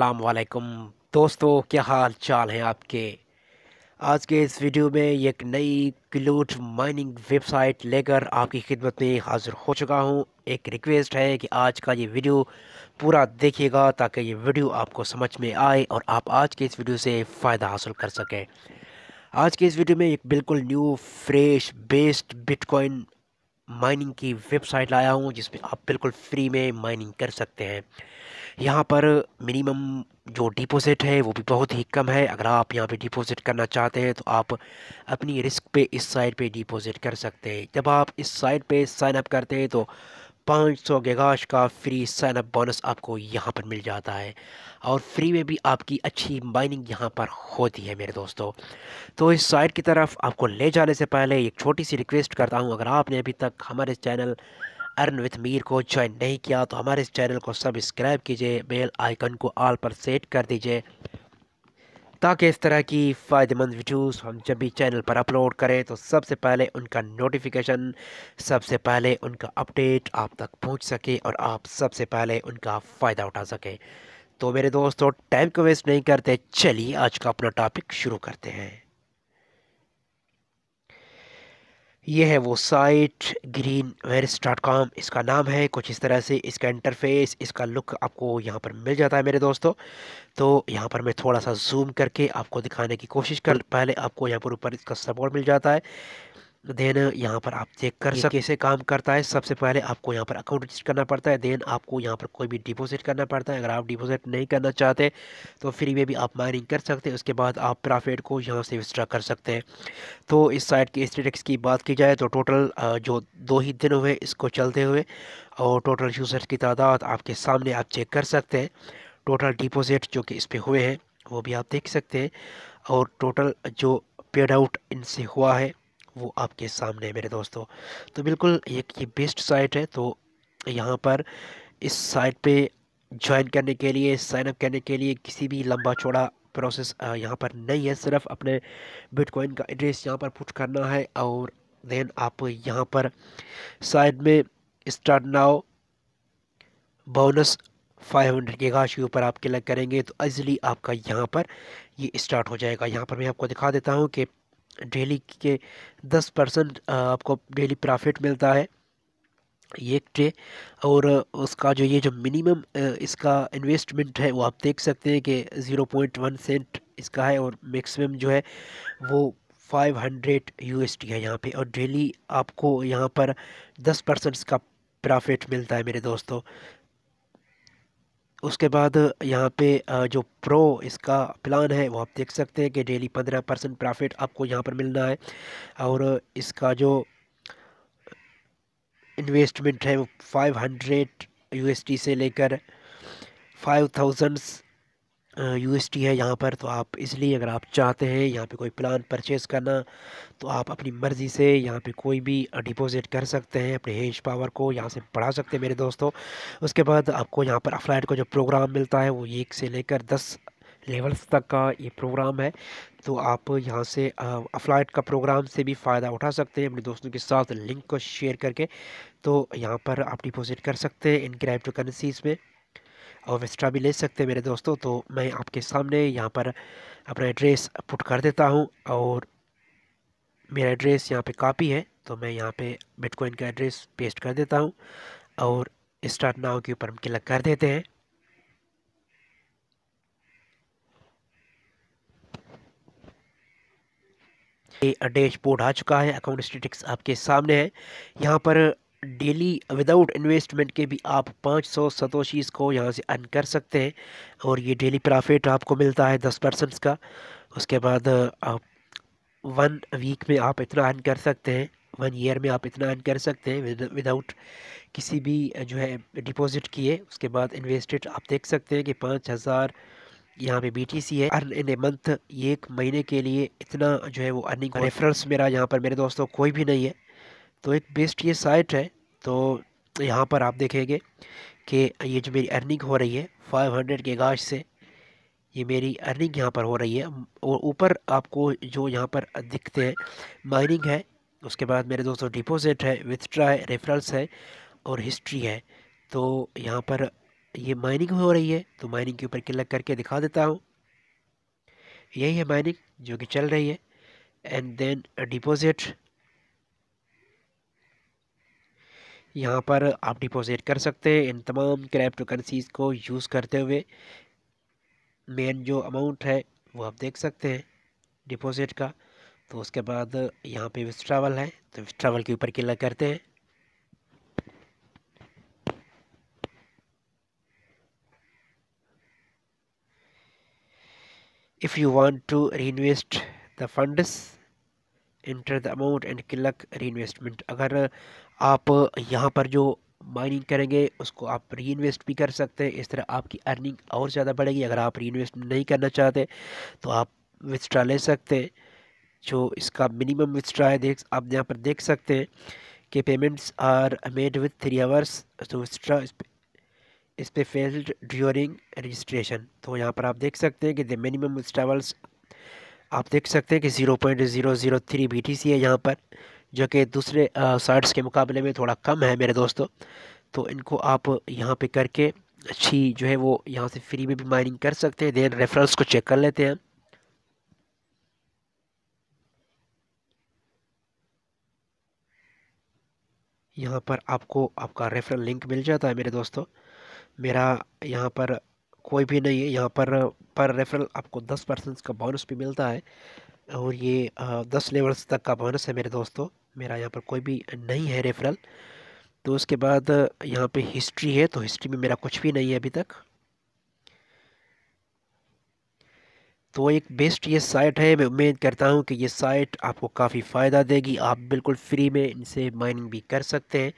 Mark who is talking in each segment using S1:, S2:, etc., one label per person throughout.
S1: असलकम दोस्तों क्या हाल चाल हैं आपके आज के इस वीडियो में एक नई क्लूट माइनिंग वेबसाइट लेकर आपकी खिदमत में हाज़िर हो चुका हूं एक रिक्वेस्ट है कि आज का ये वीडियो पूरा देखिएगा ताकि ये वीडियो आपको समझ में आए और आप आज के इस वीडियो से फ़ायदा हासिल कर सकें आज के इस वीडियो में एक बिल्कुल new fresh based bitcoin mining की वेबसाइट लाया हूँ जिसमें आप बिल्कुल फ्री में माइनिंग कर सकते हैं यहाँ पर मिनिमम जो डिपॉजिट है वो भी बहुत ही कम है अगर आप यहाँ पे डिपॉजिट करना चाहते हैं तो आप अपनी रिस्क पे इस साइट पे डिपॉजिट कर सकते हैं जब आप इस साइट पे साइन अप करते हैं तो पाँच सौ गेगाश का फ्री साइनअप बोनस आपको यहाँ पर मिल जाता है और फ्री में भी आपकी अच्छी माइनिंग यहाँ पर होती है मेरे दोस्तों तो इस साइट की तरफ आपको ले जाने से पहले एक छोटी सी रिक्वेस्ट करता हूँ अगर आपने अभी तक हमारे चैनल अर्न विथ मीर को ज्वाइन नहीं किया तो हमारे इस चैनल को सब्सक्राइब कीजिए बेल आइकन को आल पर सेट कर दीजिए ताकि इस तरह की फ़ायदेमंद वीडियोस हम जब भी चैनल पर अपलोड करें तो सबसे पहले उनका नोटिफिकेशन सबसे पहले उनका अपडेट आप तक पहुंच सके और आप सबसे पहले उनका फ़ायदा उठा सकें तो मेरे दोस्तों टाइम को वेस्ट नहीं करते चलिए आज का अपना टॉपिक शुरू करते हैं ये है वो site green veris dot com इसका नाम है कुछ इस तरह से इसका इंटरफेस इसका लुक आपको यहाँ पर मिल जाता है मेरे दोस्तों तो यहाँ पर मैं थोड़ा सा जूम करके आपको दिखाने की कोशिश कर पहले आपको यहाँ पर ऊपर इसका सपोर्ट मिल जाता है देन यहाँ पर आप चेक कर सकते कैसे काम करता है सबसे पहले आपको यहाँ पर अकाउंट रजिस्टर करना पड़ता है देन आपको यहाँ पर कोई भी डिपॉजिट करना पड़ता है अगर आप डिपॉजिट नहीं करना चाहते तो फ्री में भी आप माइनिंग कर सकते हैं उसके बाद आप प्रॉफिट को यहाँ से विस्ट्रा कर सकते हैं तो इस साइड के स्टेटिक्स की बात की जाए तो टोटल जो दो ही दिन हुए इसको चलते हुए और टोटल यूज़र्स की तादाद आपके सामने आप चेक कर सकते हैं टोटल डिपॉजिट जो कि इस पर हुए हैं वो भी आप देख सकते हैं और टोटल जो पेड आउट इनसे हुआ है वो आपके सामने है मेरे दोस्तों तो बिल्कुल एक ये बेस्ट साइट है तो यहाँ पर इस साइट पे ज्वाइन करने के लिए साइनअप करने के लिए किसी भी लंबा चौड़ा प्रोसेस यहाँ पर नहीं है सिर्फ अपने बिटकॉइन का एड्रेस यहाँ पर पुट करना है और देन आप यहाँ पर साइड में स्टार्ट नाउ बोनस 500 हंड्रेड के घास के ऊपर आप क्लिक करेंगे तो ईजिली आपका यहाँ पर ये यह स्टार्ट हो जाएगा यहाँ पर मैं आपको दिखा देता हूँ कि डेली के दस परसेंट आपको डेली प्रॉफिट मिलता है एक ट्रे और उसका जो ये जो मिनिमम इसका इन्वेस्टमेंट है वो आप देख सकते हैं कि ज़ीरो पॉइंट वन सेंट इसका है और मैक्सिमम जो है वो फाइव हंड्रेड यू है यहाँ पे और डेली आपको यहाँ पर दस परसेंट इसका प्रॉफिट मिलता है मेरे दोस्तों उसके बाद यहाँ पे जो प्रो इसका प्लान है वो आप देख सकते हैं कि डेली पंद्रह परसेंट प्रॉफिट आपको यहाँ पर मिलना है और इसका जो इन्वेस्टमेंट है वो फाइव हंड्रेड यू से लेकर five thousands U S T है यहाँ पर तो आप इसलिए अगर आप चाहते हैं यहाँ पे कोई प्लान परचेज़ करना तो आप अपनी मर्ज़ी से यहाँ पे कोई भी डिपॉजिट कर सकते हैं अपने हेज पावर को यहाँ से बढ़ा सकते हैं मेरे दोस्तों उसके बाद आपको यहाँ पर अफ्लाइट का जो प्रोग्राम मिलता है वो एक से लेकर दस लेवल्स तक का ये प्रोग्राम है तो आप यहाँ से अफ्लाइट का प्रोग्राम से भी फ़ायदा उठा सकते हैं अपने दोस्तों के साथ लिंक को शेयर करके तो यहाँ पर आप डिपॉजिट कर सकते हैं इन क्रिप्टो करेंसीज़ में और एक्स्ट्रा भी ले सकते हैं मेरे दोस्तों तो मैं आपके सामने यहाँ पर अपना एड्रेस पुट कर देता हूँ और मेरा एड्रेस यहाँ पे कापी है तो मैं यहाँ पे बिटकॉइन का एड्रेस पेस्ट कर देता हूँ और स्टार्ट नाव के ऊपर हम क्लिक कर देते हैं डैशबोर्ड आ चुका है अकाउंट स्टेटिक्स आपके सामने है यहाँ पर डेली विदाउट इन्वेस्टमेंट के भी आप 500 सतोशीज को यहाँ से अर्न कर सकते हैं और ये डेली प्रॉफिट आपको मिलता है 10 परसेंट का उसके बाद आप वन वीक में आप इतना अर्न कर सकते हैं वन ईयर में आप इतना अर्न कर सकते हैं विदाउट किसी भी जो है डिपॉजिट किए उसके बाद इन्वेस्टेड आप देख सकते हैं कि पाँच हज़ार यहाँ पे बी टी सी है अर्न इन ए मंथ एक महीने के लिए इतना जो है वो अर्निंग रेफरेंस मेरा यहाँ पर मेरे दोस्तों कोई भी नहीं है तो एक बेस्ट ये साइट है तो यहाँ पर आप देखेंगे कि ये जो मेरी अर्निंग हो रही है 500 के गाज से ये मेरी अर्निंग यहाँ पर हो रही है और ऊपर आपको जो यहाँ पर दिखते हैं माइनिंग है उसके बाद मेरे दोस्तों डिपॉजिट है विथड्रा है रेफरल्स है और हिस्ट्री है तो यहाँ पर ये माइनिंग हो रही है तो माइनिंग के ऊपर क्लिक करके दिखा देता हूँ यही है माइनिंग जो कि चल रही है एंड देन डिपॉजिट यहाँ पर आप डिपॉजिट कर सकते हैं इन तमाम क्रैप्टो करेंसीज़ को यूज़ करते हुए मेन जो अमाउंट है वो आप देख सकते हैं डिपॉजिट का तो उसके बाद यहाँ पे विस्ट्रावल है तो विस्ट्रावल के ऊपर क्लिक करते हैं if you want to reinvest the funds enter the amount and click reinvestment अगर आप यहाँ पर जो माइनिंग करेंगे उसको आप री इन्वेस्ट भी कर सकते हैं इस तरह आपकी अर्निंग और ज़्यादा बढ़ेगी अगर आप री इन्वेस्ट नहीं करना चाहते तो आप विथड्रा ले सकते हैं जो इसका मिनिमम विथड्रा है देख आप यहाँ पर देख सकते हैं कि payments are made with three hours तो विथड्रा इस पर फेल्ड ड्यूरिंग रजिस्ट्रेशन तो यहाँ पर आप देख सकते हैं कि द मिनिमम विथड्रावल्स आप देख सकते हैं कि zero point zero zero three B T C है यहाँ पर जो कि दूसरे साइट्स के मुकाबले में थोड़ा कम है मेरे दोस्तों तो इनको आप यहाँ पे करके अच्छी जो है वो यहाँ से फ्री में भी माइनिंग कर सकते हैं देन रेफरेंस को चेक कर लेते हैं यहाँ पर आपको आपका रेफरल लिंक मिल जाता है मेरे दोस्तों मेरा यहाँ पर कोई भी नहीं है यहाँ पर पर रेफरल आपको दस परसेंट का बोनस भी मिलता है और ये दस लेवल्स तक का बोनस है मेरे दोस्तों मेरा यहाँ पर कोई भी नहीं है रेफरल तो उसके बाद यहाँ पे हिस्ट्री है तो हिस्ट्री में मेरा कुछ भी नहीं है अभी तक तो एक बेस्ट ये साइट है मैं उम्मीद करता हूँ कि ये साइट आपको काफ़ी फ़ायदा देगी आप बिल्कुल फ्री में इनसे माइनिंग भी कर सकते हैं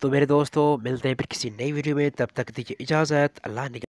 S1: तो मेरे दोस्तों मिलते हैं फिर किसी नई वीडियो में तब तक दीजिए इजाज़त अल्लाह